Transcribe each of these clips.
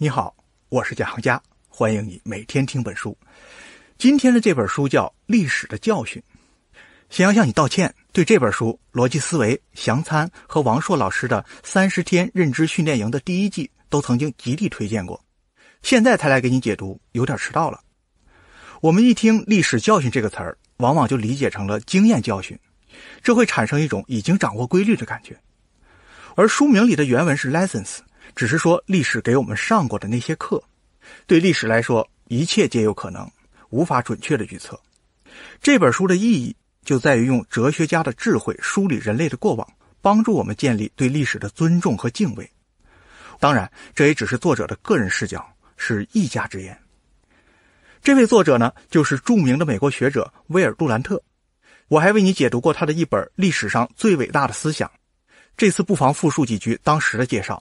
你好，我是贾行家，欢迎你每天听本书。今天的这本书叫《历史的教训》，想要向你道歉，对这本书，逻辑思维、祥参和王硕老师的三十天认知训练营的第一季都曾经极力推荐过，现在才来给你解读，有点迟到了。我们一听“历史教训”这个词儿，往往就理解成了经验教训，这会产生一种已经掌握规律的感觉，而书名里的原文是 “lessons”。只是说，历史给我们上过的那些课，对历史来说，一切皆有可能，无法准确的预测。这本书的意义就在于用哲学家的智慧梳理人类的过往，帮助我们建立对历史的尊重和敬畏。当然，这也只是作者的个人视角，是一家之言。这位作者呢，就是著名的美国学者威尔杜兰特。我还为你解读过他的一本《历史上最伟大的思想》，这次不妨复述几句当时的介绍。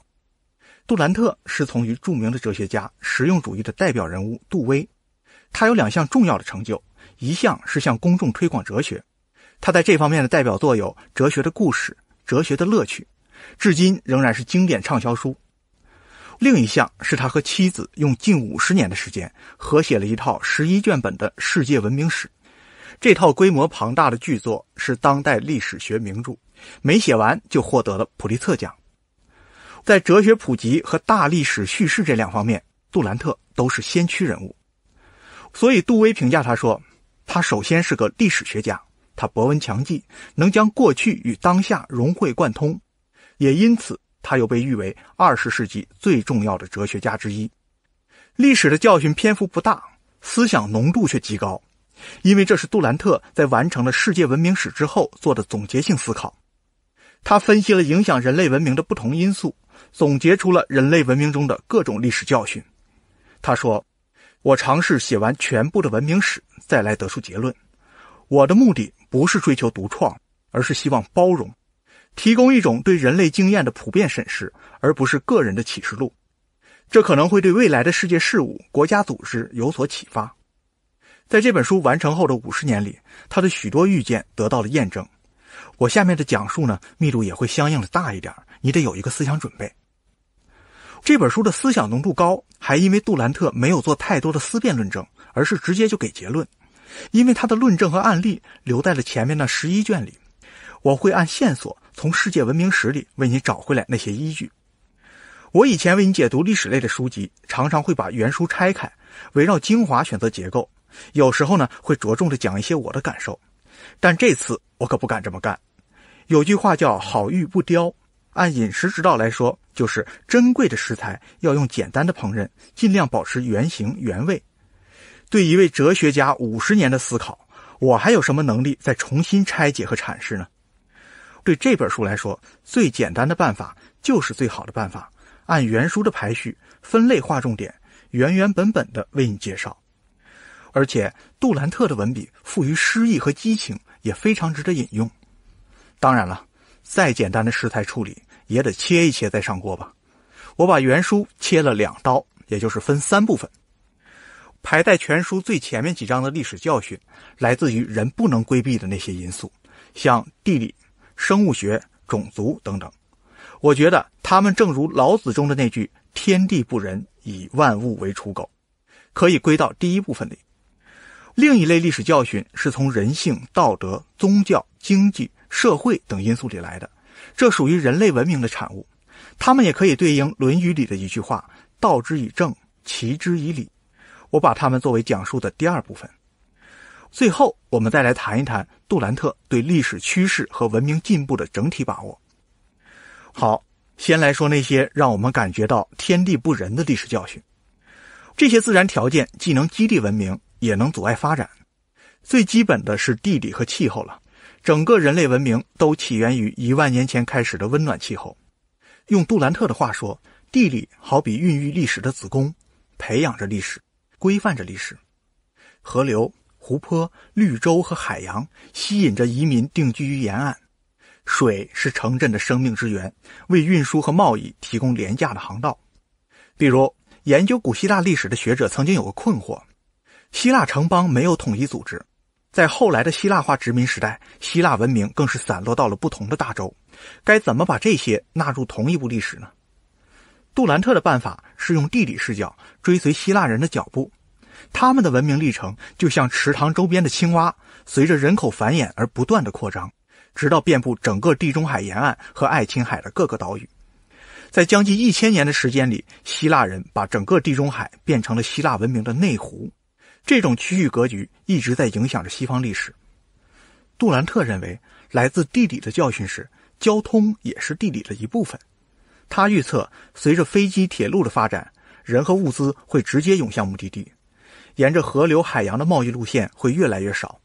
杜兰特师从于著名的哲学家、实用主义的代表人物杜威，他有两项重要的成就：一项是向公众推广哲学，他在这方面的代表作有《哲学的故事》《哲学的乐趣》，至今仍然是经典畅销书；另一项是他和妻子用近五十年的时间合写了一套十一卷本的《世界文明史》，这套规模庞大的巨作是当代历史学名著，没写完就获得了普利策奖。在哲学普及和大历史叙事这两方面，杜兰特都是先驱人物。所以，杜威评价他说：“他首先是个历史学家，他博闻强记，能将过去与当下融会贯通。也因此，他又被誉为二十世纪最重要的哲学家之一。”历史的教训篇幅不大，思想浓度却极高，因为这是杜兰特在完成了《世界文明史》之后做的总结性思考。他分析了影响人类文明的不同因素。总结出了人类文明中的各种历史教训。他说：“我尝试写完全部的文明史，再来得出结论。我的目的不是追求独创，而是希望包容，提供一种对人类经验的普遍审视，而不是个人的启示录。这可能会对未来的世界事务、国家组织有所启发。”在这本书完成后的五十年里，他的许多预见得到了验证。我下面的讲述呢，密度也会相应的大一点，你得有一个思想准备。这本书的思想浓度高，还因为杜兰特没有做太多的思辨论证，而是直接就给结论。因为他的论证和案例留在了前面那十一卷里，我会按线索从世界文明史里为你找回来那些依据。我以前为你解读历史类的书籍，常常会把原书拆开，围绕精华选择结构，有时候呢会着重的讲一些我的感受，但这次我可不敢这么干。有句话叫“好玉不雕”，按饮食之道来说，就是珍贵的食材要用简单的烹饪，尽量保持原形原味。对一位哲学家五十年的思考，我还有什么能力再重新拆解和阐释呢？对这本书来说，最简单的办法就是最好的办法，按原书的排序、分类划重点，原原本本的为你介绍。而且杜兰特的文笔富于诗意和激情，也非常值得引用。当然了，再简单的食材处理也得切一切再上锅吧。我把原书切了两刀，也就是分三部分。排在全书最前面几章的历史教训，来自于人不能规避的那些因素，像地理、生物学、种族等等。我觉得他们正如老子中的那句“天地不仁，以万物为刍狗”，可以归到第一部分里。另一类历史教训是从人性、道德、宗教、经济。社会等因素里来的，这属于人类文明的产物，他们也可以对应《论语》里的一句话：“道之以政，齐之以礼。”我把它们作为讲述的第二部分。最后，我们再来谈一谈杜兰特对历史趋势和文明进步的整体把握。好，先来说那些让我们感觉到天地不仁的历史教训。这些自然条件既能激励文明，也能阻碍发展。最基本的是地理和气候了。整个人类文明都起源于一万年前开始的温暖气候。用杜兰特的话说，地理好比孕育历史的子宫，培养着历史，规范着历史。河流、湖泊、绿洲和海洋吸引着移民定居于沿岸。水是城镇的生命之源，为运输和贸易提供廉价的航道。比如，研究古希腊历史的学者曾经有个困惑：希腊城邦没有统一组织。在后来的希腊化殖民时代，希腊文明更是散落到了不同的大洲，该怎么把这些纳入同一部历史呢？杜兰特的办法是用地理视角，追随希腊人的脚步，他们的文明历程就像池塘周边的青蛙，随着人口繁衍而不断的扩张，直到遍布整个地中海沿岸和爱琴海的各个岛屿。在将近一千年的时间里，希腊人把整个地中海变成了希腊文明的内湖。这种区域格局一直在影响着西方历史。杜兰特认为，来自地理的教训是，交通也是地理的一部分。他预测，随着飞机、铁路的发展，人和物资会直接涌向目的地，沿着河流、海洋的贸易路线会越来越少。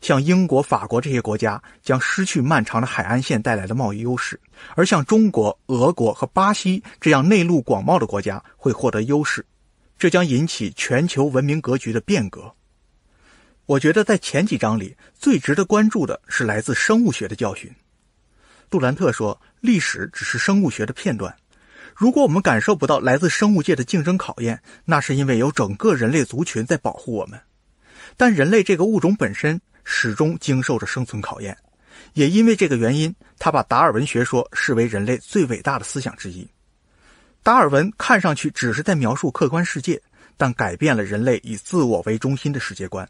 像英国、法国这些国家将失去漫长的海岸线带来的贸易优势，而像中国、俄国和巴西这样内陆广袤的国家会获得优势。这将引起全球文明格局的变革。我觉得在前几章里最值得关注的是来自生物学的教训。杜兰特说：“历史只是生物学的片段。如果我们感受不到来自生物界的竞争考验，那是因为有整个人类族群在保护我们。但人类这个物种本身始终经受着生存考验。也因为这个原因，他把达尔文学说视为人类最伟大的思想之一。”达尔文看上去只是在描述客观世界，但改变了人类以自我为中心的世界观。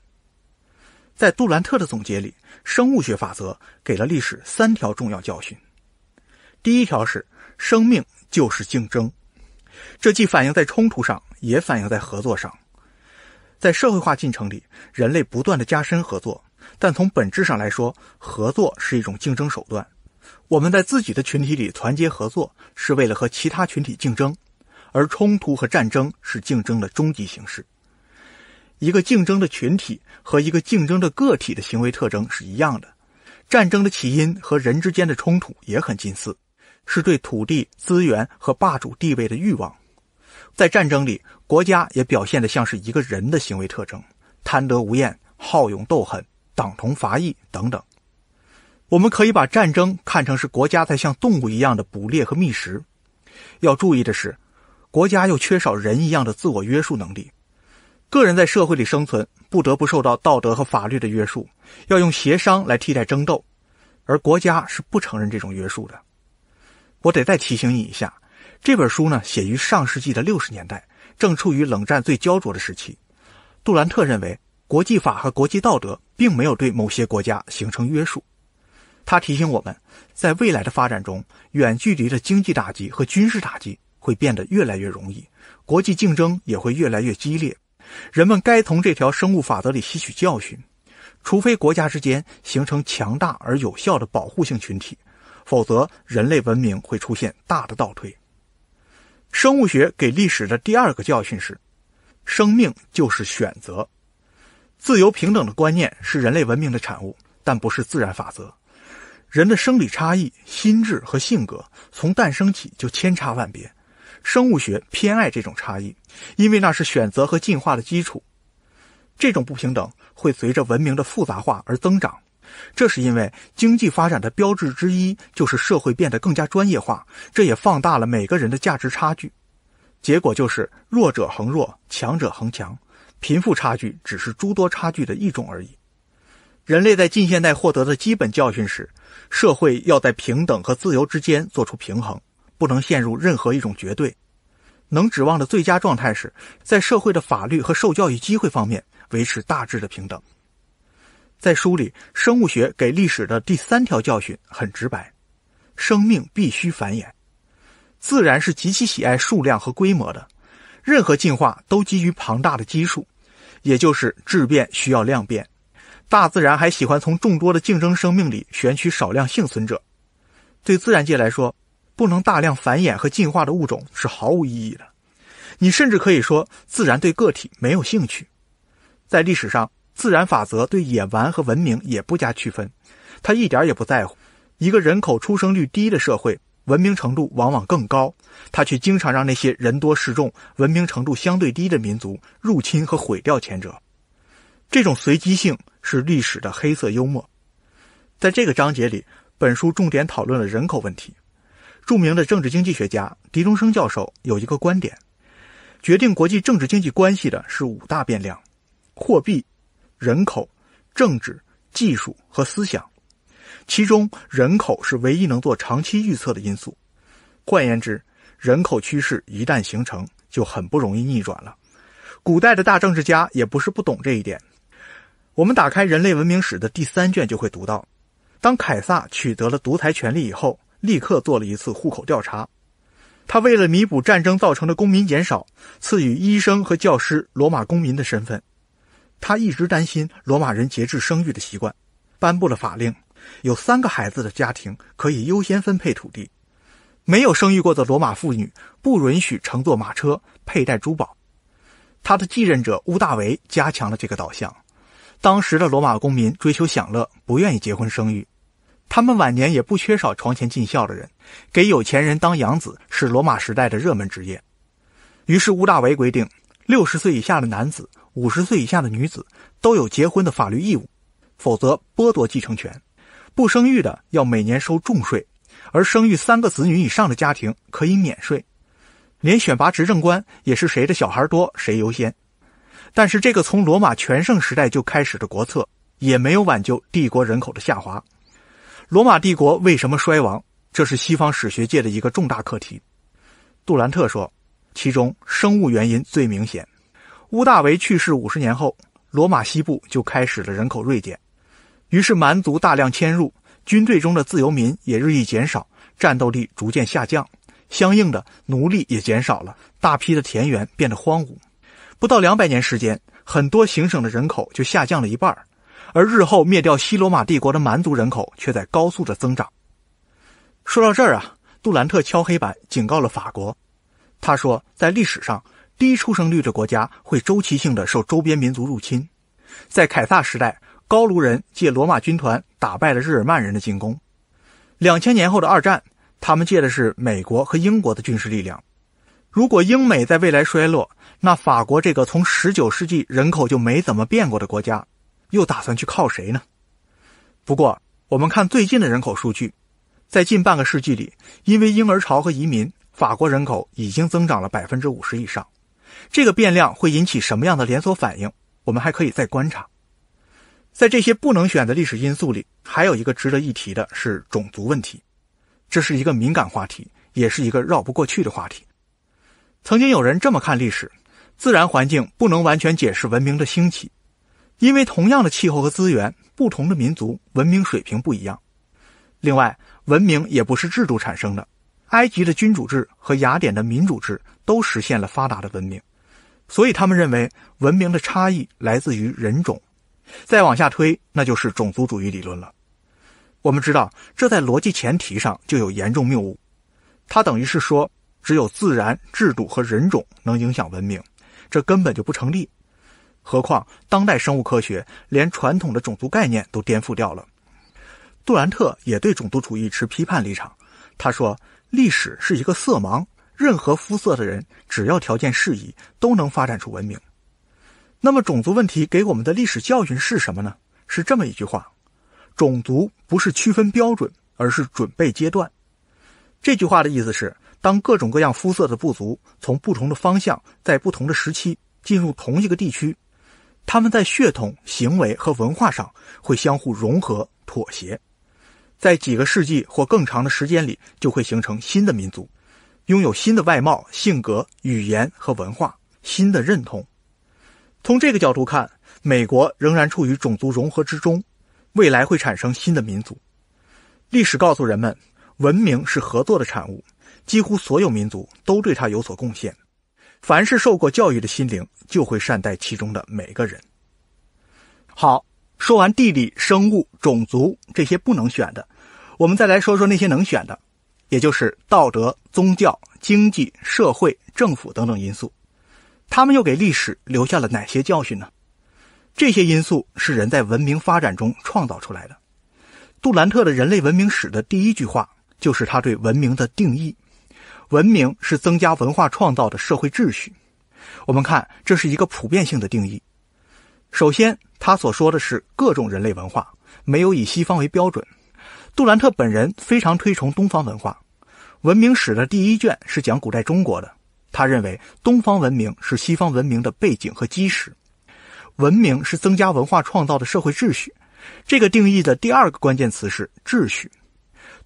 在杜兰特的总结里，生物学法则给了历史三条重要教训。第一条是生命就是竞争，这既反映在冲突上，也反映在合作上。在社会化进程里，人类不断的加深合作，但从本质上来说，合作是一种竞争手段。我们在自己的群体里团结合作，是为了和其他群体竞争，而冲突和战争是竞争的终极形式。一个竞争的群体和一个竞争的个体的行为特征是一样的，战争的起因和人之间的冲突也很近似，是对土地、资源和霸主地位的欲望。在战争里，国家也表现得像是一个人的行为特征：贪得无厌、好勇斗狠、党同伐异等等。我们可以把战争看成是国家在像动物一样的捕猎和觅食。要注意的是，国家又缺少人一样的自我约束能力。个人在社会里生存，不得不受到道德和法律的约束，要用协商来替代争斗，而国家是不承认这种约束的。我得再提醒你一下，这本书呢写于上世纪的六十年代，正处于冷战最焦灼的时期。杜兰特认为，国际法和国际道德并没有对某些国家形成约束。他提醒我们，在未来的发展中，远距离的经济打击和军事打击会变得越来越容易，国际竞争也会越来越激烈。人们该从这条生物法则里吸取教训，除非国家之间形成强大而有效的保护性群体，否则人类文明会出现大的倒退。生物学给历史的第二个教训是：生命就是选择。自由平等的观念是人类文明的产物，但不是自然法则。人的生理差异、心智和性格从诞生起就千差万别，生物学偏爱这种差异，因为那是选择和进化的基础。这种不平等会随着文明的复杂化而增长，这是因为经济发展的标志之一就是社会变得更加专业化，这也放大了每个人的价值差距。结果就是弱者恒弱，强者恒强，贫富差距只是诸多差距的一种而已。人类在近现代获得的基本教训是。社会要在平等和自由之间做出平衡，不能陷入任何一种绝对。能指望的最佳状态是在社会的法律和受教育机会方面维持大致的平等。在书里，生物学给历史的第三条教训很直白：生命必须繁衍。自然是极其喜爱数量和规模的，任何进化都基于庞大的基数，也就是质变需要量变。大自然还喜欢从众多的竞争生命里选取少量幸存者。对自然界来说，不能大量繁衍和进化的物种是毫无意义的。你甚至可以说，自然对个体没有兴趣。在历史上，自然法则对野蛮和文明也不加区分，它一点也不在乎。一个人口出生率低的社会，文明程度往往更高，它却经常让那些人多势众、文明程度相对低的民族入侵和毁掉前者。这种随机性是历史的黑色幽默。在这个章节里，本书重点讨论了人口问题。著名的政治经济学家狄中生教授有一个观点：决定国际政治经济关系的是五大变量——货币、人口、政治、技术和思想。其中，人口是唯一能做长期预测的因素。换言之，人口趋势一旦形成，就很不容易逆转了。古代的大政治家也不是不懂这一点。我们打开人类文明史的第三卷，就会读到：当凯撒取得了独裁权力以后，立刻做了一次户口调查。他为了弥补战争造成的公民减少，赐予医生和教师罗马公民的身份。他一直担心罗马人节制生育的习惯，颁布了法令：有三个孩子的家庭可以优先分配土地；没有生育过的罗马妇女不允许乘坐马车、佩戴珠宝。他的继任者屋大维加强了这个导向。当时的罗马公民追求享乐，不愿意结婚生育，他们晚年也不缺少床前尽孝的人。给有钱人当养子是罗马时代的热门职业。于是，屋大维规定，六十岁以下的男子、五十岁以下的女子都有结婚的法律义务，否则剥夺继承权；不生育的要每年收重税，而生育三个子女以上的家庭可以免税。连选拔执政官也是谁的小孩多谁优先。但是，这个从罗马全盛时代就开始的国策，也没有挽救帝国人口的下滑。罗马帝国为什么衰亡？这是西方史学界的一个重大课题。杜兰特说，其中生物原因最明显。乌大维去世五十年后，罗马西部就开始了人口锐减，于是蛮族大量迁入，军队中的自由民也日益减少，战斗力逐渐下降，相应的奴隶也减少了，大批的田园变得荒芜。不到两百年时间，很多行省的人口就下降了一半，而日后灭掉西罗马帝国的蛮族人口却在高速的增长。说到这儿啊，杜兰特敲黑板警告了法国，他说，在历史上，低出生率的国家会周期性的受周边民族入侵。在凯撒时代，高卢人借罗马军团打败了日耳曼人的进攻；两千年后的二战，他们借的是美国和英国的军事力量。如果英美在未来衰落，那法国这个从十九世纪人口就没怎么变过的国家，又打算去靠谁呢？不过我们看最近的人口数据，在近半个世纪里，因为婴儿潮和移民，法国人口已经增长了百分之五十以上。这个变量会引起什么样的连锁反应？我们还可以再观察。在这些不能选的历史因素里，还有一个值得一提的是种族问题，这是一个敏感话题，也是一个绕不过去的话题。曾经有人这么看历史。自然环境不能完全解释文明的兴起，因为同样的气候和资源，不同的民族文明水平不一样。另外，文明也不是制度产生的，埃及的君主制和雅典的民主制都实现了发达的文明，所以他们认为文明的差异来自于人种。再往下推，那就是种族主义理论了。我们知道，这在逻辑前提上就有严重谬误，它等于是说只有自然、制度和人种能影响文明。这根本就不成立，何况当代生物科学连传统的种族概念都颠覆掉了。杜兰特也对种族主义持批判立场，他说：“历史是一个色盲，任何肤色的人只要条件适宜，都能发展出文明。”那么，种族问题给我们的历史教训是什么呢？是这么一句话：“种族不是区分标准，而是准备阶段。”这句话的意思是。当各种各样肤色的部族从不同的方向，在不同的时期进入同一个地区，他们在血统、行为和文化上会相互融合、妥协，在几个世纪或更长的时间里，就会形成新的民族，拥有新的外貌、性格、语言和文化、新的认同。从这个角度看，美国仍然处于种族融合之中，未来会产生新的民族。历史告诉人们，文明是合作的产物。几乎所有民族都对他有所贡献，凡是受过教育的心灵就会善待其中的每个人。好，说完地理、生物、种族这些不能选的，我们再来说说那些能选的，也就是道德、宗教、经济、社会、政府等等因素，他们又给历史留下了哪些教训呢？这些因素是人在文明发展中创造出来的。杜兰特的《人类文明史》的第一句话就是他对文明的定义。文明是增加文化创造的社会秩序。我们看，这是一个普遍性的定义。首先，他所说的是各种人类文化，没有以西方为标准。杜兰特本人非常推崇东方文化。文明史的第一卷是讲古代中国的，他认为东方文明是西方文明的背景和基石。文明是增加文化创造的社会秩序。这个定义的第二个关键词是秩序。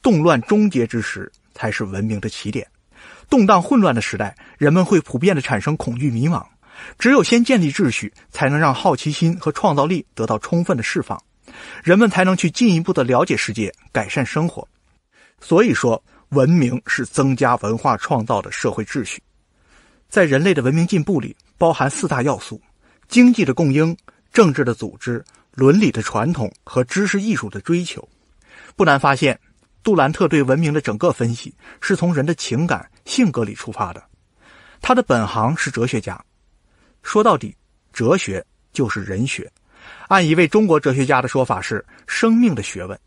动乱终结之时，才是文明的起点。动荡混乱的时代，人们会普遍的产生恐惧、迷茫。只有先建立秩序，才能让好奇心和创造力得到充分的释放，人们才能去进一步的了解世界、改善生活。所以说，文明是增加文化创造的社会秩序。在人类的文明进步里，包含四大要素：经济的供应、政治的组织、伦理的传统和知识艺术的追求。不难发现，杜兰特对文明的整个分析是从人的情感。性格里出发的，他的本行是哲学家。说到底，哲学就是人学。按一位中国哲学家的说法，是生命的学问。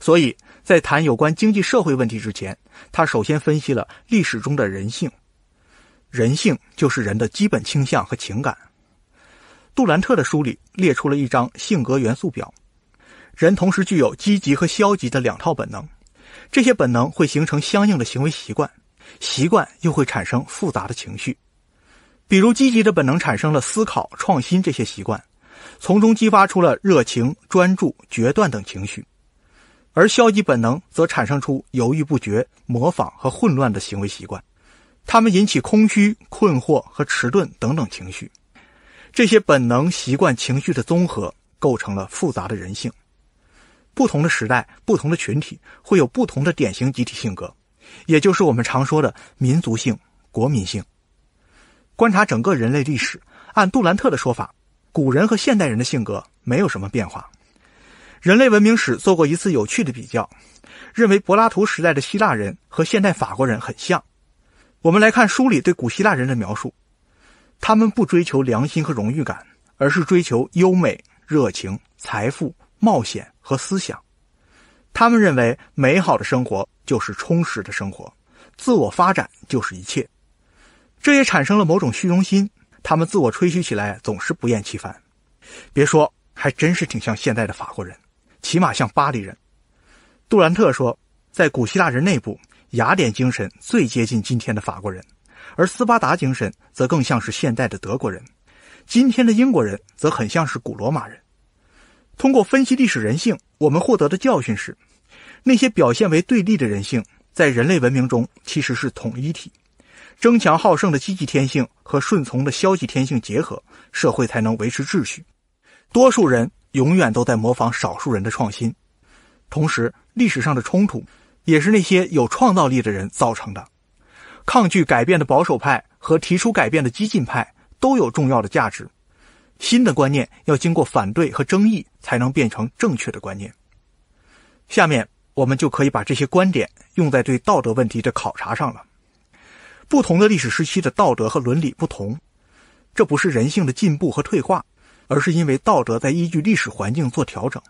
所以在谈有关经济社会问题之前，他首先分析了历史中的人性。人性就是人的基本倾向和情感。杜兰特的书里列出了一张性格元素表。人同时具有积极和消极的两套本能，这些本能会形成相应的行为习惯。习惯又会产生复杂的情绪，比如积极的本能产生了思考、创新这些习惯，从中激发出了热情、专注、决断等情绪；而消极本能则产生出犹豫不决、模仿和混乱的行为习惯，它们引起空虚、困惑和迟钝等等情绪。这些本能、习惯、情绪的综合，构成了复杂的人性。不同的时代、不同的群体，会有不同的典型集体性格。也就是我们常说的民族性、国民性。观察整个人类历史，按杜兰特的说法，古人和现代人的性格没有什么变化。人类文明史做过一次有趣的比较，认为柏拉图时代的希腊人和现代法国人很像。我们来看书里对古希腊人的描述：他们不追求良心和荣誉感，而是追求优美、热情、财富、冒险和思想。他们认为美好的生活。就是充实的生活，自我发展就是一切，这也产生了某种虚荣心。他们自我吹嘘起来总是不厌其烦，别说，还真是挺像现代的法国人，起码像巴黎人。杜兰特说，在古希腊人内部，雅典精神最接近今天的法国人，而斯巴达精神则更像是现代的德国人，今天的英国人则很像是古罗马人。通过分析历史人性，我们获得的教训是。那些表现为对立的人性，在人类文明中其实是统一体。争强好胜的积极天性和顺从的消极天性结合，社会才能维持秩序。多数人永远都在模仿少数人的创新。同时，历史上的冲突也是那些有创造力的人造成的。抗拒改变的保守派和提出改变的激进派都有重要的价值。新的观念要经过反对和争议，才能变成正确的观念。下面。我们就可以把这些观点用在对道德问题的考察上了。不同的历史时期的道德和伦理不同，这不是人性的进步和退化，而是因为道德在依据历史环境做调整。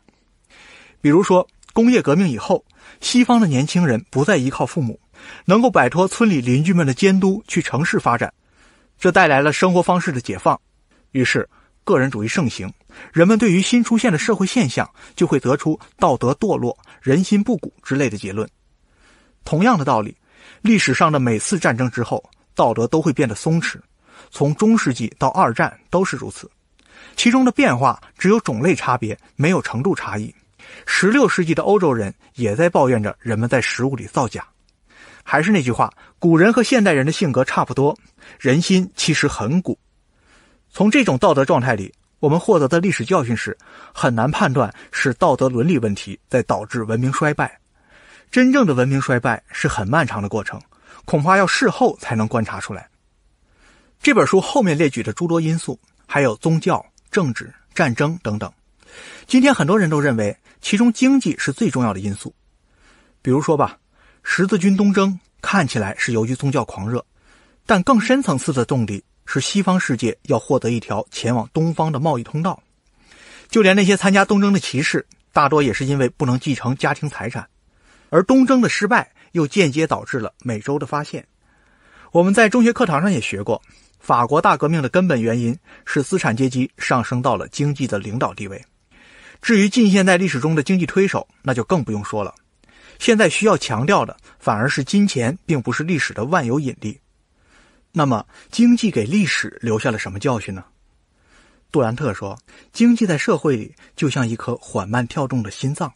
比如说，工业革命以后，西方的年轻人不再依靠父母，能够摆脱村里邻居们的监督去城市发展，这带来了生活方式的解放。于是。个人主义盛行，人们对于新出现的社会现象就会得出道德堕落、人心不古之类的结论。同样的道理，历史上的每次战争之后，道德都会变得松弛。从中世纪到二战都是如此，其中的变化只有种类差别，没有程度差异。十六世纪的欧洲人也在抱怨着人们在食物里造假。还是那句话，古人和现代人的性格差不多，人心其实很古。从这种道德状态里，我们获得的历史教训是：很难判断是道德伦理问题在导致文明衰败。真正的文明衰败是很漫长的过程，恐怕要事后才能观察出来。这本书后面列举的诸多因素，还有宗教、政治、战争等等。今天很多人都认为，其中经济是最重要的因素。比如说吧，十字军东征看起来是由于宗教狂热，但更深层次的动力。是西方世界要获得一条前往东方的贸易通道，就连那些参加东征的骑士，大多也是因为不能继承家庭财产，而东征的失败又间接导致了美洲的发现。我们在中学课堂上也学过，法国大革命的根本原因是资产阶级上升到了经济的领导地位。至于近现代历史中的经济推手，那就更不用说了。现在需要强调的，反而是金钱并不是历史的万有引力。那么，经济给历史留下了什么教训呢？杜兰特说：“经济在社会里就像一颗缓慢跳动的心脏，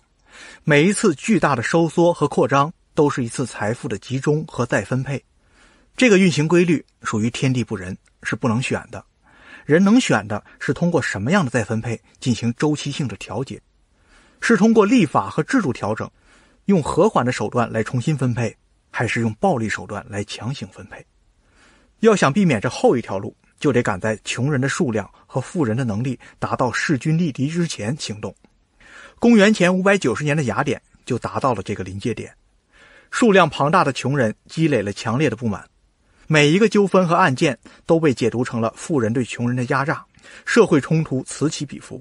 每一次巨大的收缩和扩张，都是一次财富的集中和再分配。这个运行规律属于天地不仁，是不能选的。人能选的是通过什么样的再分配进行周期性的调节？是通过立法和制度调整，用和缓的手段来重新分配，还是用暴力手段来强行分配？”要想避免这后一条路，就得赶在穷人的数量和富人的能力达到势均力敌之前行动。公元前五百九十年的雅典就达到了这个临界点，数量庞大的穷人积累了强烈的不满，每一个纠纷和案件都被解读成了富人对穷人的压榨，社会冲突此起彼伏，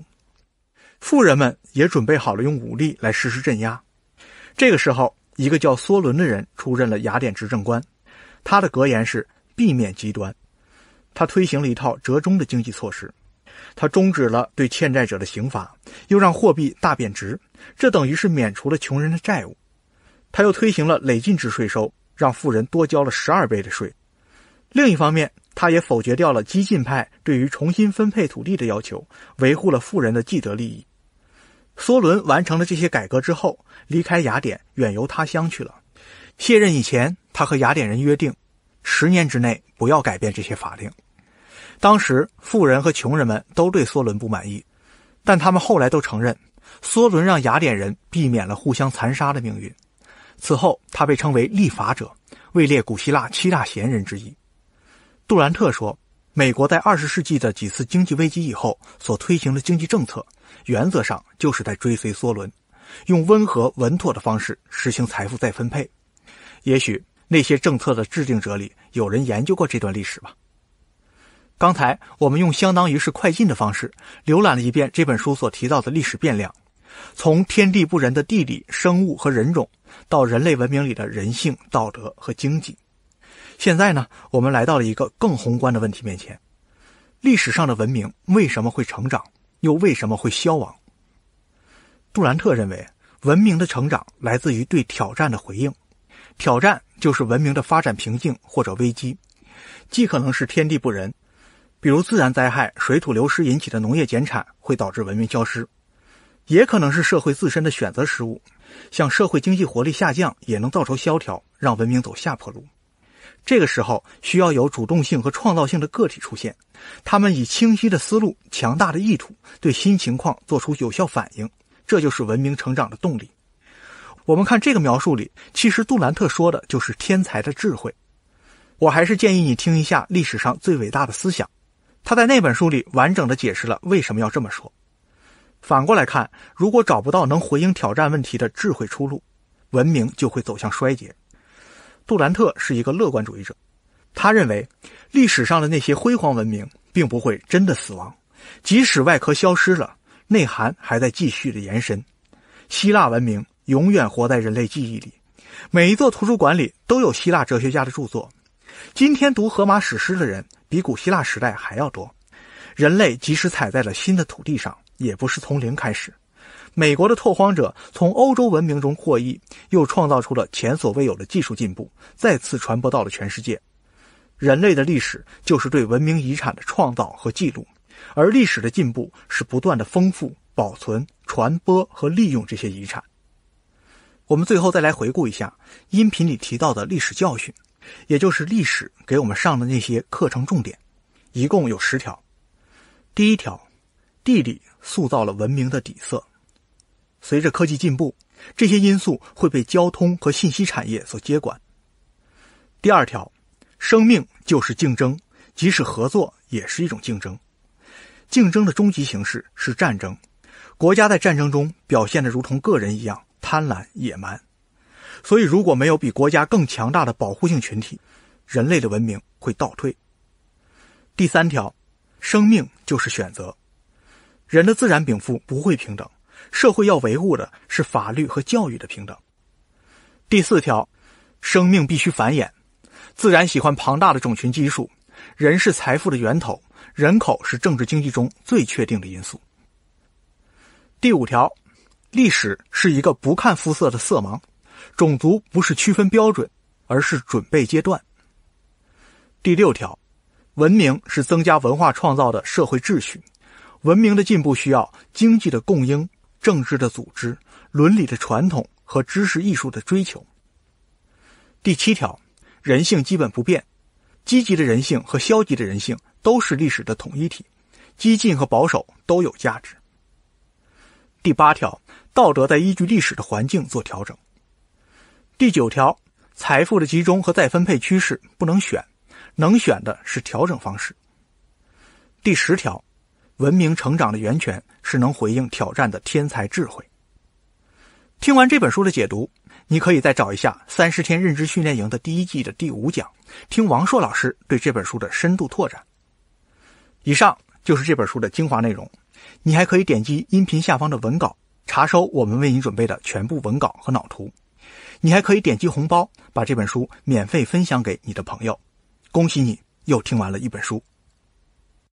富人们也准备好了用武力来实施镇压。这个时候，一个叫梭伦的人出任了雅典执政官，他的格言是。避免极端，他推行了一套折中的经济措施。他终止了对欠债者的刑罚，又让货币大贬值，这等于是免除了穷人的债务。他又推行了累进制税收，让富人多交了十二倍的税。另一方面，他也否决掉了激进派对于重新分配土地的要求，维护了富人的既得利益。梭伦完成了这些改革之后，离开雅典远游他乡去了。卸任以前，他和雅典人约定。十年之内不要改变这些法令。当时，富人和穷人们都对梭伦不满意，但他们后来都承认，梭伦让雅典人避免了互相残杀的命运。此后，他被称为立法者，位列古希腊七大贤人之一。杜兰特说，美国在二十世纪的几次经济危机以后所推行的经济政策，原则上就是在追随梭伦，用温和稳妥的方式实行财富再分配。也许。那些政策的制定者里，有人研究过这段历史吧？刚才我们用相当于是快进的方式浏览了一遍这本书所提到的历史变量，从天地不仁的地理、生物和人种，到人类文明里的人性、道德和经济。现在呢，我们来到了一个更宏观的问题面前：历史上的文明为什么会成长，又为什么会消亡？杜兰特认为，文明的成长来自于对挑战的回应，挑战。就是文明的发展瓶颈或者危机，既可能是天地不仁，比如自然灾害、水土流失引起的农业减产会导致文明消失；也可能是社会自身的选择失误，像社会经济活力下降也能造成萧条，让文明走下坡路。这个时候，需要有主动性和创造性的个体出现，他们以清晰的思路、强大的意图，对新情况做出有效反应，这就是文明成长的动力。我们看这个描述里，其实杜兰特说的就是天才的智慧。我还是建议你听一下历史上最伟大的思想，他在那本书里完整的解释了为什么要这么说。反过来看，如果找不到能回应挑战问题的智慧出路，文明就会走向衰竭。杜兰特是一个乐观主义者，他认为历史上的那些辉煌文明并不会真的死亡，即使外壳消失了，内涵还在继续的延伸。希腊文明。永远活在人类记忆里。每一座图书馆里都有希腊哲学家的著作。今天读荷马史诗的人比古希腊时代还要多。人类即使踩在了新的土地上，也不是从零开始。美国的拓荒者从欧洲文明中获益，又创造出了前所未有的技术进步，再次传播到了全世界。人类的历史就是对文明遗产的创造和记录，而历史的进步是不断的丰富、保存、传播和利用这些遗产。我们最后再来回顾一下音频里提到的历史教训，也就是历史给我们上的那些课程重点，一共有十条。第一条，地理塑造了文明的底色，随着科技进步，这些因素会被交通和信息产业所接管。第二条，生命就是竞争，即使合作也是一种竞争，竞争的终极形式是战争，国家在战争中表现的如同个人一样。贪婪野蛮，所以如果没有比国家更强大的保护性群体，人类的文明会倒退。第三条，生命就是选择，人的自然禀赋不会平等，社会要维护的是法律和教育的平等。第四条，生命必须繁衍，自然喜欢庞大的种群基数，人是财富的源头，人口是政治经济中最确定的因素。第五条。历史是一个不看肤色的色盲，种族不是区分标准，而是准备阶段。第六条，文明是增加文化创造的社会秩序，文明的进步需要经济的供应、政治的组织、伦理的传统和知识艺术的追求。第七条，人性基本不变，积极的人性和消极的人性都是历史的统一体，激进和保守都有价值。第八条，道德在依据历史的环境做调整。第九条，财富的集中和再分配趋势不能选，能选的是调整方式。第十条，文明成长的源泉是能回应挑战的天才智慧。听完这本书的解读，你可以再找一下《三十天认知训练营》的第一季的第五讲，听王硕老师对这本书的深度拓展。以上就是这本书的精华内容。你还可以点击音频下方的文稿，查收我们为你准备的全部文稿和脑图。你还可以点击红包，把这本书免费分享给你的朋友。恭喜你又听完了一本书。